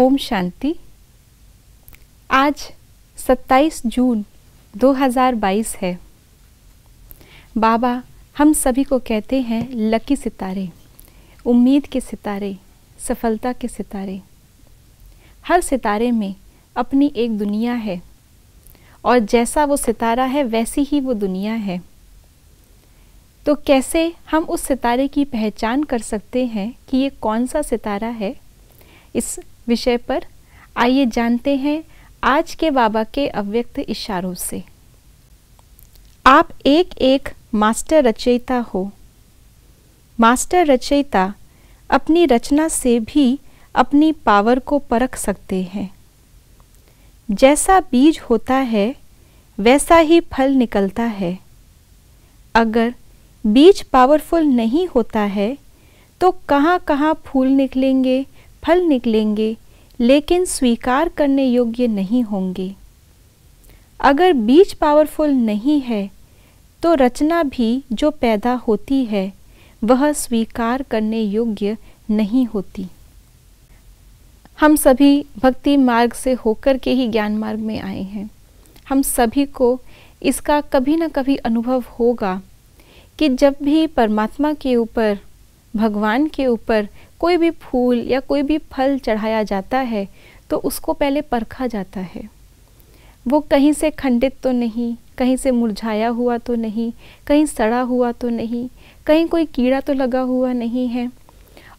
ओम शांति आज 27 जून 2022 है बाबा हम सभी को कहते हैं लकी सितारे उम्मीद के सितारे सफलता के सितारे हर सितारे में अपनी एक दुनिया है और जैसा वो सितारा है वैसी ही वो दुनिया है तो कैसे हम उस सितारे की पहचान कर सकते हैं कि ये कौन सा सितारा है इस विषय पर आइए जानते हैं आज के बाबा के अव्यक्त इशारों से आप एक एक मास्टर रचयिता हो मास्टर रचयिता अपनी रचना से भी अपनी पावर को परख सकते हैं जैसा बीज होता है वैसा ही फल निकलता है अगर बीज पावरफुल नहीं होता है तो कहाँ कहाँ फूल निकलेंगे फल निकलेंगे लेकिन स्वीकार करने योग्य नहीं होंगे अगर बीज पावरफुल नहीं है तो रचना भी जो पैदा होती है वह स्वीकार करने योग्य नहीं होती हम सभी भक्ति मार्ग से होकर के ही ज्ञान मार्ग में आए हैं हम सभी को इसका कभी ना कभी अनुभव होगा कि जब भी परमात्मा के ऊपर भगवान के ऊपर कोई भी फूल या कोई भी फल चढ़ाया जाता है तो उसको पहले परखा जाता है वो कहीं से खंडित तो नहीं कहीं से मुरझाया हुआ तो नहीं कहीं सड़ा हुआ तो नहीं कहीं कोई कीड़ा तो लगा हुआ नहीं है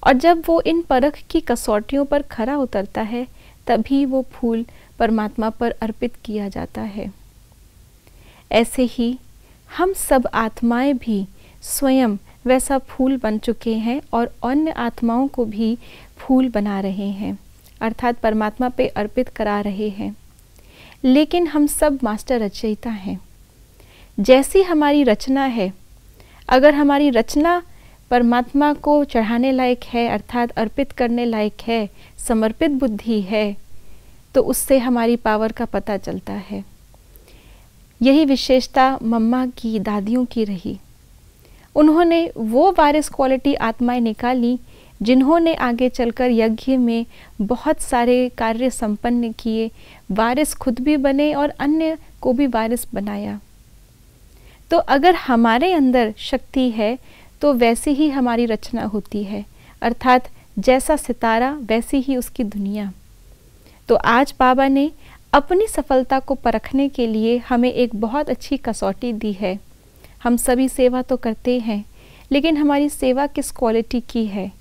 और जब वो इन परख की कसौटियों पर खरा उतरता है तभी वो फूल परमात्मा पर अर्पित किया जाता है ऐसे ही हम सब आत्माएं भी स्वयं वैसा फूल बन चुके हैं और अन्य आत्माओं को भी फूल बना रहे हैं अर्थात परमात्मा पे अर्पित करा रहे हैं लेकिन हम सब मास्टर रचयिता हैं जैसी हमारी रचना है अगर हमारी रचना परमात्मा को चढ़ाने लायक है अर्थात अर्पित करने लायक है समर्पित बुद्धि है तो उससे हमारी पावर का पता चलता है यही विशेषता मम्मा की दादियों की रही उन्होंने वो वायरस क्वालिटी आत्माएं निकाली जिन्होंने आगे चलकर यज्ञ में बहुत सारे कार्य संपन्न किए वायरस खुद भी बने और अन्य को भी वायरस बनाया तो अगर हमारे अंदर शक्ति है तो वैसी ही हमारी रचना होती है अर्थात जैसा सितारा वैसी ही उसकी दुनिया तो आज बाबा ने अपनी सफलता को परखने के लिए हमें एक बहुत अच्छी कसौटी दी है हम सभी सेवा तो करते हैं लेकिन हमारी सेवा किस क्वालिटी की है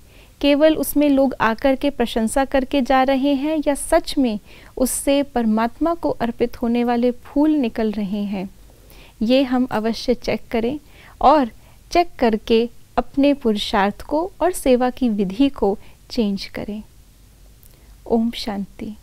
केवल उसमें लोग आकर के प्रशंसा करके जा रहे हैं या सच में उससे परमात्मा को अर्पित होने वाले फूल निकल रहे हैं ये हम अवश्य चेक करें और चेक करके अपने पुरुषार्थ को और सेवा की विधि को चेंज करें ओम शांति